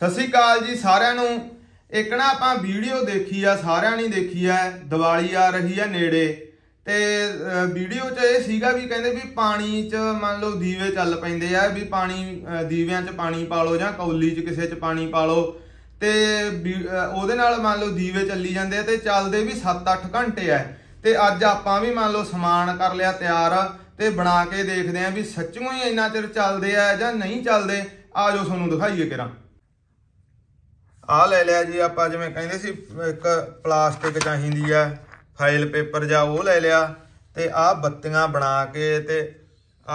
ਸਤਿ ਸ਼੍ਰੀ ਅਕਾਲ ਜੀ ਸਾਰਿਆਂ ਨੂੰ ਇੱਕ ਨਾ ਆਪਾਂ ਵੀਡੀਓ ਦੇਖੀ ਆ ਸਾਰਿਆਂ ਨੇ ਦੇਖੀ ਆ ਦੀਵਾਲੀ ਆ ਰਹੀ ਆ ਨੇੜੇ ਤੇ ਵੀਡੀਓ 'ਚ ਇਹ ਸੀਗਾ ਵੀ ਕਹਿੰਦੇ ਵੀ ਪਾਣੀ 'ਚ ਮੰਨ ਲਓ ਦੀਵੇ ਚੱਲ ਪੈਂਦੇ ਆ ਵੀ ਪਾਣੀ ਦੀਵਿਆਂ 'ਚ ਪਾਣੀ ਪਾ ਲਓ ਜਾਂ ਕੌਲੀ 'ਚ ਕਿਸੇ 'ਚ ਪਾਣੀ ਪਾ ਲਓ ਤੇ ਉਹਦੇ ਨਾਲ ਮੰਨ ਲਓ ਦੀਵੇ ਚੱਲੀ ਜਾਂਦੇ ਆ ਤੇ ਚੱਲਦੇ ਵੀ 7-8 ਘੰਟੇ ਆ ਤੇ ਅੱਜ ਆਪਾਂ ਵੀ ਮੰਨ ਲਓ ਸਮਾਨ ਕਰ ਲਿਆ ਤਿਆਰ ਤੇ ਬਣਾ ਕੇ ਦੇਖਦੇ ਆ ਵੀ ਸੱਚਮੁੱਚ ਇੰਨਾ ਚਿਰ ਚੱਲਦੇ ਆ ਜਾਂ ਨਹੀਂ ਚੱਲਦੇ ਆਜੋ ਤੁਹਾਨੂੰ ਦਿਖਾਈਏ ਕਿਰਾਂ ਆ ਲੈ ਲਿਆ ਜੀ ਆਪਾਂ ਜਿਵੇਂ ਕਹਿੰਦੇ ਸੀ ਇੱਕ ਪਲਾਸਟਿਕ ਚਾਹੀਦੀ ਆ ਫਾਈਲ ਪੇਪਰ ਜਾਂ ਉਹ ਲੈ ਲਿਆ ਤੇ ਆ ਬੱਤੀਆਂ ਬਣਾ ਕੇ ਤੇ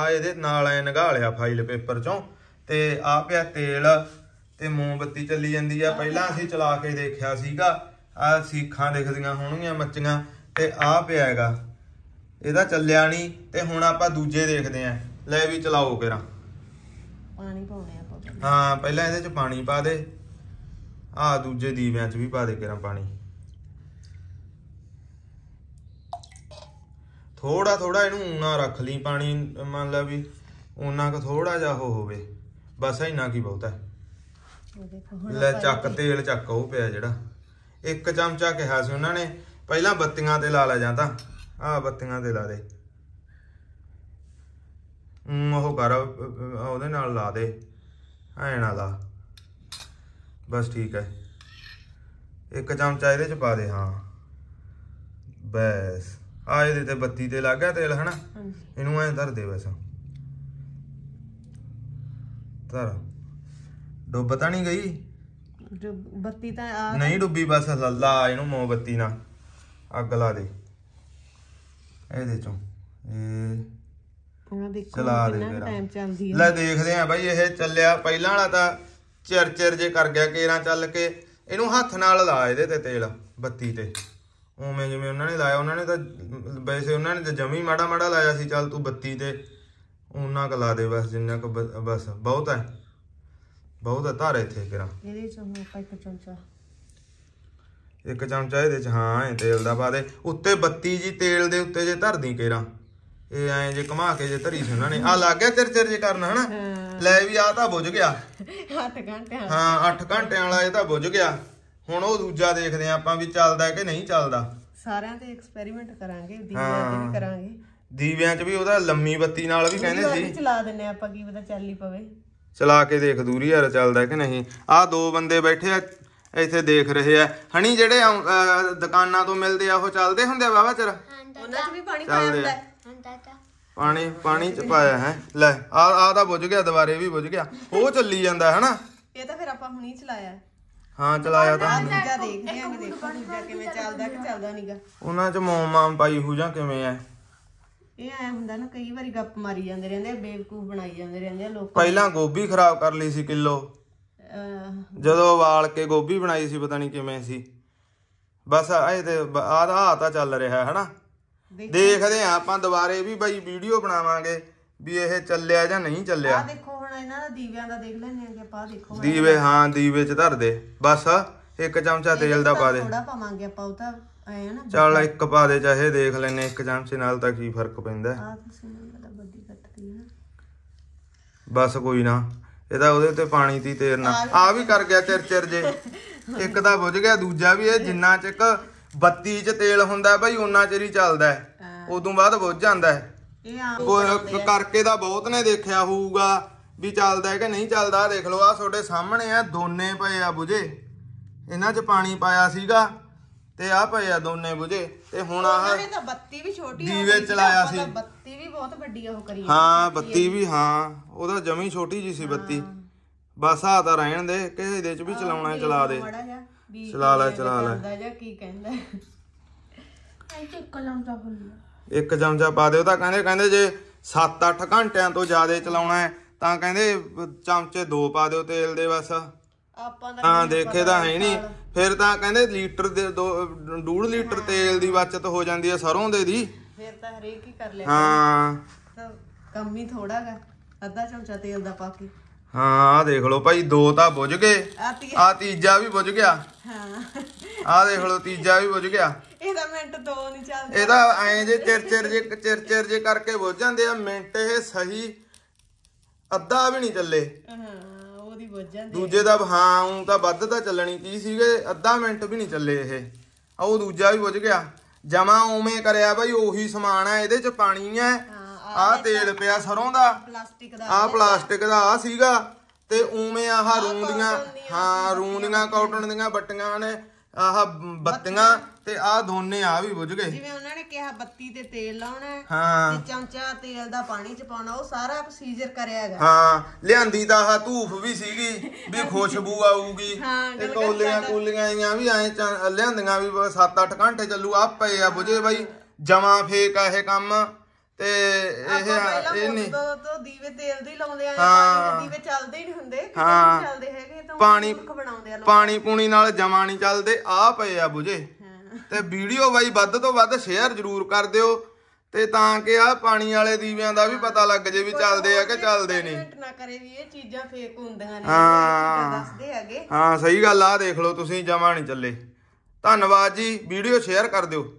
ਆ ਇਹਦੇ ਨਾਲ ਐ ਨਗਾ ਲਿਆ ਫਾਈਲ ਪੇਪਰ ਚੋਂ ਤੇ ਆ ਪਿਆ ਤੇਲ ਤੇ ਮੋਮਬੱਤੀ ਚੱਲੀ ਜਾਂਦੀ ਆ ਪਹਿਲਾਂ ਅਸੀਂ ਚਲਾ ਕੇ ਦੇਖਿਆ ਸੀਗਾ ਆ ਸੀਖਾਂ ਦਿਖਦੀਆਂ ਹੋਣਗੀਆਂ ਮੱਚੀਆਂ ਤੇ ਆ ਪਿਆ ਹੈਗਾ ਇਹਦਾ ਚੱਲਿਆ ਨਹੀਂ ਤੇ ਹੁਣ ਆਪਾਂ ਦੂਜੇ ਦੇਖਦੇ ਆ ਲੈ ਵੀ ਚਲਾਓ ਕਿਰਾ ਪਾਣੀ ਪਾਉਣੇ ਆਪਾਂ ਹਾਂ ਪਹਿਲਾਂ ਇਹਦੇ ਚ ਪਾਣੀ ਪਾ ਦੇ ਆ ਦੂਜੇ ਦੀਵਿਆਂ 'ਚ ਵੀ ਪਾ ਦੇ ਗਰਮ ਪਾਣੀ ਥੋੜਾ ਥੋੜਾ ਇਹਨੂੰ ਉਨਾ ਰੱਖ ਲਈ ਪਾਣੀ ਮੰਨ ਲਾ ਵੀ ਉਹਨਾਂ ਕੋ ਥੋੜਾ ਜਿਹਾ ਹੋ ਹੋਵੇ ਬਸ ਇੰਨਾ ਕੀ ਬਹੁਤਾ ਲੈ ਚੱਕ ਤੇਲ ਚੱਕ ਉਹ ਪਿਆ ਜਿਹੜਾ ਇੱਕ ਚਮਚਾ ਕਿਹਾ ਸੀ ਉਹਨਾਂ ਨੇ ਪਹਿਲਾਂ ਬੱਤੀਆਂ ਤੇ ਲਾ ਲਿਆ ਜਾਂਦਾ ਆ ਬੱਤੀਆਂ ਤੇ ਲਾ ਦੇ ਉਹ ਕਰ ਉਹਦੇ ਨਾਲ ਲਾ ਦੇ ਐਣਾ ਨਾ ਲਾ ਬਸ ਠੀਕ ਹੈ ਇੱਕ ਚਮਚਾ ਇਹਦੇ ਚ ਪਾ ਦੇ ਹਾਂ ਬਸ ਆ ਇਹਦੇ ਤੇ ਬੱਤੀ ਤੇ ਲੱਗਾ ਤੇਲ ਹਨਾ ਇਹਨੂੰ ਐਂ ਧਰ ਦੇ ਬਸ ਧਰ ਡੁੱਬ ਤਾਂ ਨਹੀਂ ਗਈ ਬੱਤੀ ਤਾਂ ਆ ਨਹੀਂ ਡੁੱਬੀ ਬਸ ਲੱਲਾ ਇਹਨੂੰ ਮੋਮਬੱਤੀ ਨਾਲ ਅੱਗ ਲਾ ਦੇ ਇਹਦੇ ਚੋਂ ਇਹ ਚਲਾ ਹੈ ਲੈ ਦੇਖਦੇ ਆ ਬਾਈ ਇਹ ਚੱਲਿਆ ਪਹਿਲਾਂ ਵਾਲਾ ਤਾਂ ਚਿਰ ਚਿਰ ਜੇ ਕਰ ਗਿਆ ਕੇਰਾਂ ਚੱਲ ਕੇ ਇਹਨੂੰ ਹੱਥ ਨਾਲ ਲਾ ਇਹਦੇ ਤੇ ਤੇਲ ਬੱਤੀ ਤੇ ਉਵੇਂ ਜਿਵੇਂ ਉਹਨਾਂ ਨੇ ਲਾਇਆ ਉਹਨਾਂ ਨੇ ਤਾਂ ਵੈਸੇ ਉਹਨਾਂ ਨੇ ਤਾਂ ਜਮੀ ਮਾੜਾ ਮਾੜਾ ਲਾਇਆ ਸੀ ਚੱਲ ਤੂੰ ਬੱਤੀ ਤੇ ਉਹਨਾਂ ਕ ਲਾ ਦੇ ਬਸ ਜਿੰਨਾ ਕ ਬਸ ਬਹੁਤ ਹੈ ਬਹੁਤ ਹੈ ਧਾਰੇ ਇੱਥੇ ਕਿਰਾ ਇਹਦੇ ਚ ਆਪਾਂ ਇੱਕ ਚਮਚਾ ਇੱਕ ਚਮਚਾ ਇਹਦੇ ਚ ਹਾਂ ਤੇਲ ਦਾ ਪਾ ਦੇ ਉੱਤੇ ਬੱਤੀ ਜੀ ਤੇਲ ਦੇ ਉੱਤੇ ਜੇ ਧਰਦੀ ਕੇਰਾ ਇਹ ਐਂ ਜੇ ਘੁਮਾ ਕੇ ਜੇ ਧਰੀ ਸੀ ਉਹਨਾਂ ਨੇ ਆ ਲੱਗ ਗਿਆ ਚਿਰ ਚਿਰ ਜੇ ਕਰਨ ਹਨਾ ਲੈ ਵੀ ਆ ਤਾਂ ਬੁੱਝ ਗਿਆ 8 ਘੰਟਿਆਂ ਹਾਂ 8 ਘੰਟਿਆਂ ਵਾਲਾ ਇਹ ਤਾਂ ਬੁੱਝ ਗਿਆ ਹੁਣ ਉਹ ਦੂਜਾ ਦੇਖਦੇ ਆ ਆਪਾਂ ਵੀ ਚੱਲਦਾ ਕਿ ਨਹੀਂ ਚੱਲਦਾ ਸਾਰਿਆਂ ਤੇ ਐਕਸਪੈਰੀਮੈਂਟ ਕਰਾਂਗੇ ਦੀਵਿਆਂ ਤੇ ਵੀ ਕਰਾਂਗੇ ਦੀਵਿਆਂ 'ਚ ਵੀ ਉਹਦਾ ਲੰਮੀ ਬੱਤੀ ਨਾਲ ਵੀ ਕਹਿੰਦੇ ਸੀ ਚਲਾ ਦਿੰਨੇ ਆਪਾਂ ਕੀ ਪਤਾ ਚੱਲ ਹੀ ਪਵੇ ਚਲਾ ਕੇ ਦੇਖ ਦੂਰੀ ਯਾਰ ਚੱਲਦਾ ਕਿ ਨਹੀਂ ਆ ਦੋ ਬੰਦੇ ਬੈਠੇ ਆ ਇੱਥੇ ਦੇਖ ਰਹੇ ਆ ਹਣੀ ਜਿਹੜੇ ਦੁਕਾਨਾਂ ਤੋਂ ਮਿਲਦੇ ਆ ਉਹ ਚੱਲਦੇ ਹੁੰਦੇ ਆ ਬਾਬਾ ਚਿਰ ਉਹਨਾਂ 'ਚ ਵੀ ਪਾਣੀ ਪਾਇਆ ਹੁੰਦਾ ਹਾਂ ਹੈ। ਪਾਣੀ ਪਾਣੀ ਚ ਪਾਇਆ ਹੈ ਲੈ ਆ ਆ ਤਾਂ ਬੁੱਝ ਗਿਆ ਦੁਬਾਰੇ ਵੀ ਬੁੱਝ ਗਿਆ ਉਹ ਚੱਲੀ ਜਾਂਦਾ ਹੈ ਨਾ ਇਹ ਤਾਂ ਫਿਰ ਆਪਾਂ ਹੁਣੀ ਚਲਾਇਆ ਹੈ। ਹਾਂ ਚਲਾਇਆ ਤਾਂ ਹੁੰਦਾ। ਦੂਜਾ ਦੇਖਦੇ ਆਂ ਕਿ ਦੇਖੋ ਦੂਜਾ ਕਿਵੇਂ ਚੱਲਦਾ ਕਿ ਚੱਲਦਾ ਨਹੀਂਗਾ ਉਹਨਾਂ ਚ ਮੋਮ ਮਾਮ ਪਾਈ ਹੋ ਜਾਂ ਕਿਵੇਂ ਐ ਇਹ ਐ ਹੁੰਦਾ ਨਾ ਕਈ ਵਾਰੀ ਗੱਪ ਮਾਰੀ ਜਾਂਦੇ ਰਹਿੰਦੇ ਬੇਵਕੂਫ ਬਣਾਈ ਜਾਂਦੇ ਰਹਿੰਦੇ ਲੋਕ ਪਹਿਲਾਂ ਗੋਭੀ ਖਰਾਬ ਕਰ ਲਈ ਸੀ ਕਿਲੋ ਜਦੋਂ ਵਾਲ ਕੇ ਗੋਭੀ ਬਣਾਈ ਸੀ ਪਤਾ ਨਹੀਂ ਕਿਵੇਂ ਸੀ ਬਸ ਇਹ ਤੇ ਆਹ ਆਹ ਤਾਂ ਚੱਲ ਰਿਹਾ ਹੈ ਹਨਾ ਦੇਖਦੇ ਆ ਆਪਾਂ ਦੁਬਾਰੇ ਵੀ ਬਾਈ ਵੀਡੀਓ ਬਣਾਵਾਂਗੇ ਵੀ ਇਹ ਚੱਲਿਆ ਜਾਂ ਨਹੀਂ ਚੱਲਿਆ ਆ ਦੇਖੋ ਹੁਣ ਇਹਨਾਂ ਦਾ ਦੀਵਿਆਂ ਦਾ ਦੇਖ ਲੈਣੇ ਆ ਕਿ ਆਪਾਂ ਦੇਖੋ ਦੀਵੇ ਹਾਂ ਦੀਵੇ ਚ ਧਰ ਦੇ ਬਸ ਇੱਕ ਚਮਚਾ ਤੇਲ ਦਾ ਪਾ ਦੇ ਥੋੜਾ ਪਾਵਾਂਗੇ ਆਪਾਂ ਉਹ ਤਾਂ ਆਏ ਆ ਨਾ ਚੱਲ ਇੱਕ ਪਾ ਦੇ ਚਾਹੇ ਦੇਖ ਲੈਨੇ ਇੱਕ ਚਮਚੇ ਨਾਲ ਤਾਂ ਕੀ ਫਰਕ ਪੈਂਦਾ ਆ ਤੁਸੀਂ ਨੂੰ ਬੜਾ ਕੱਟਦੀ ਹੈ ਨਾ ਬਸ ਕੋਈ ਨਾ ਇਹਦਾ ਉਹਦੇ ਤੇ ਪਾਣੀ ਦੀ ਤੇਰਨਾ ਆ ਵੀ ਕਰ ਗਿਆ ਚਿਰ ਚਿਰ ਜੇ ਇੱਕ ਦਾ ਬੁੱਝ ਗਿਆ ਦੂਜਾ ਵੀ ਇਹ ਜਿੰਨਾ ਇੱਕ ਬੱਤੀ 'ਚ ਤੇਲ ਹੁੰਦਾ ਭਾਈ ਉਨਾ ਚਿਰ ਹੀ ਚੱਲਦਾ ਉਦੋਂ ਬਾਅਦ ਬੁੱਝ ਜਾਂਦਾ ਹੈ ਇਹ ਕਰਕੇ ਦਾ ਬਹੁਤ ਨੇ ਦੇਖਿਆ ਹੋਊਗਾ ਵੀ ਚੱਲਦਾ ਹੈ ਕਿ ਨਹੀਂ ਚੱਲਦਾ ਦੇਖ ਲਓ ਆ ਤੁਹਾਡੇ ਸਾਹਮਣੇ ਆ ਦੋਨੇ ਪਏ ਆ ਬੁਝੇ ਇਹਨਾਂ 'ਚ ਪਾਣੀ ਪਾਇਆ ਸੀਗਾ ਤੇ ਆ ਪਏ ਆ ਦੋਨੇ ਬੁਝੇ ਤੇ ਹੁਣ ਆਹ ਉਹਨੇ ਤਾਂ ਬੱਤੀ ਵੀ ਛੋਟੀ ਹੋ ਗਈ ਸੀ ਚਲਾਇਆ ਸੀ। ਬੱਤੀ ਵੀ ਬਹੁਤ ਵੱਡੀ ਉਹ ਕਰੀ ਹਾਂ ਬੱਤੀ ਵੀ ਹਾਂ ਉਹਦਾ ਜਮੀ ਛੋਟੀ ਜੀ ਸੀ ਬੱਤੀ ਬਸ ਆ ਤਾਂ ਰਹਿਣ ਦੇ ਕਿ ਇਹਦੇ ਚ ਵੀ ਚਲਾਉਣਾ ਚਲਾ ਦੇ ਚਲਾ ਲੈ ਚਲਾ ਲੈ ਕੀ ਕਹਿੰਦਾ ਐ ਇੱਕ ਪਾ ਦਿਓ ਤਾਂ ਕਹਿੰਦੇ ਕਹਿੰਦੇ ਜੇ 7-8 ਘੰਟਿਆਂ ਤੋਂ ਜ਼ਿਆਦਾ ਚਲਾਉਣਾ ਤਾਂ ਕਹਿੰਦੇ ਚਮਚੇ ਦੋ ਪਾ ਦਿਓ ਤੇਲ ਦੇ ਬਸ ਆਪਾਂ ਤਾਂ ਹਾਂ ਦੇਖੇ ਤਾਂ ਹੈ ਨਹੀਂ ਫਿਰ ਤਾਂ ਕਹਿੰਦੇ ਲੀਟਰ ਦੇ 2 ਲੀਟਰ ਤੇਲ ਦੀ ਬਚਤ ਹੋ ਜਾਂਦੀ ਹੈ ਸਰੋਂ ਦੇ ਦੀ ਫਿਰ ਤਾਂ ਹਰੇਕ ਹੀ ਕਰ ਲੈ ਹਾਂ ਤਾਂ ਕੰਮ ਹੀ ਥੋੜਾ ਗਾ ਅੱਧਾ ਚਮਚਾ ਤੇਲ ਦਾ ਪਾ ਕੇ ਹਾਂ ਆ ਦੇਖ ਲਓ ਭਾਈ ਦੋ ਤਾਂ ਬੁੱਝ ਗਏ ਆ ਤੀਜਾ ਵੀ ਬੁੱਝ ਗਿਆ ਹਾਂ ਆ ਦੇਖ ਲਓ ਤੀਜਾ ਵੀ ਬੁੱਝ ਗਿਆ ਇਹਦਾ ਮਿੰਟ ਦੋ ਨਹੀਂ ਚੱਲਦਾ ਇਹਦਾ ਐਂ ਜੇ ਚਿਰ ਚਿਰ ਜੇ ਚਿਰ ਚਿਰ ਜੇ ਕਰਕੇ ਬੁੱਝ ਜਾਂਦੇ ਆ ਮਿੰਟ ਇਹ ਸਹੀ ਅੱਧਾ ਵੀ ਨਹੀਂ ਚੱਲੇ ਹਾਂ ਬੁੱਝ ਜਾਂਦੇ ਦੂਜੇ ਦਾ ਹਾਂ ਉਹ ਤਾਂ ਵੱਧ ਤਾਂ ਚੱਲਣੀ ਤੀ ਸੀਗੇ ਅੱਧਾ ਮਿੰਟ ਵੀ ਨਹੀਂ ਚੱਲੇ ਇਹ ਆ ਉਹ ਦੂਜਾ ਵੀ ਬੁੱਝ ਗਿਆ ਜਮਾ ਉਵੇਂ ਕਰਿਆ ਬਾਈ ਉਹੀ ਸਮਾਨ ਆ ਇਹਦੇ ਚ ਪਾਣੀ ਆ ਆ ਤੇਲ ਪਿਆ ਸਰੋਂ ਦਾ ਪਲਾਸਟਿਕ ਦਾ ਆ ਪਲਾਸਟਿਕ ਦਾ ਆ ਸੀਗਾ ਤੇ ਉਵੇਂ ਆਹ ਰੂੰਦੀਆਂ ਹਾਂ ਰੂੰਦੀਆਂ ਕਾਟਨ ਦੀਆਂ ਬੱਟੀਆਂ ਨੇ ਆਹ ਬੱਤੀਆਂ ਤੇ ਆਹ ਦੋਨੇ ਆ ਵੀ ਬੁਝ ਗਏ ਜਿਵੇਂ ਉਹਨਾਂ ਨੇ ਕਿਹਾ ਬੱਤੀ ਤੇ ਤੇਲ ਲਾਉਣਾ ਹੈ ਹਾਂ ਤੇ ਚਮਚਾ ਤੇਲ ਦਾ ਪਾਣੀ ਚ ਪਾਉਣਾ ਉਹ ਸਾਰਾ ਪ੍ਰੋਸੀਜਰ ਕਰਿਆ ਹੈਗਾ ਹਾਂ ਲਿਆਂਦੀ ਦਾ ਆਹ ਧੂਫ ਵੀ ਸੀਗੀ ਵੀ ਖੁਸ਼ਬੂ ਆਊਗੀ ਤੇ ਕੋਲੀਆਂ ਕੋਲੀਆਂ ਆਈਆਂ ਵੀ ਐ ਲਿਆਂਦੀਆਂ ਵੀ 7-8 ਘੰਟੇ ਚੱਲੂ ਆ ਪਏ ਆ ਬੁਝੇ ਬਾਈ ਜਮਾ ਫੇਕ ਆ ਇਹ ਕੰਮ ਤੇ ਇਹ ਇਹ ਨਹੀਂ ਤੋ ਦੀਵੇ ਤੇਲ ਦੇ ਲਾਉਂਦੇ ਆ ਪਾਣੀ ਦੀਵੇ ਚੱਲਦੇ ਹੀ ਨਹੀਂ ਹੁੰਦੇ ਚੱਲਦੇ ਹੈਗੇ ਪਾਣੀ ਬਣਾਉਂਦੇ ਆ ਪਾਣੀ ਪੂਣੀ ਨਾਲ ਜਮਾ ਨਹੀਂ ਚੱਲਦੇ ਆ ਪਏ ਆ 부ਜੇ ਤੇ ਵੀਡੀਓ ਬਾਈ ਵੱਧ ਤੋਂ ਵੱਧ ਸ਼ੇਅਰ ਜ਼ਰੂਰ ਕਰ ਦਿਓ ਤੇ ਤਾਂ ਕਿ ਆ ਪਾਣੀ ਵਾਲੇ ਦੀਵਿਆਂ ਦਾ ਵੀ ਪਤਾ ਲੱਗ ਜੇ ਵੀ ਚੱਲਦੇ ਆ ਕਿ ਚੱਲਦੇ ਨਹੀਂ ਕਮੈਂਟ ਨਾ ਕਰੇ ਵੀ ਇਹ ਚੀਜ਼ਾਂ ਫੇਕ ਹੁੰਦੀਆਂ ਨੇ ਹਾਂ ਦੱਸਦੇ ਹੈਗੇ ਹਾਂ ਸਹੀ ਗੱਲ ਆ ਦੇਖ ਲਓ ਤੁਸੀਂ ਜਮਾ ਨਹੀਂ ਚੱਲੇ ਧੰਨਵਾਦ ਜੀ ਵੀਡੀਓ ਸ਼ੇਅਰ ਕਰ ਦਿਓ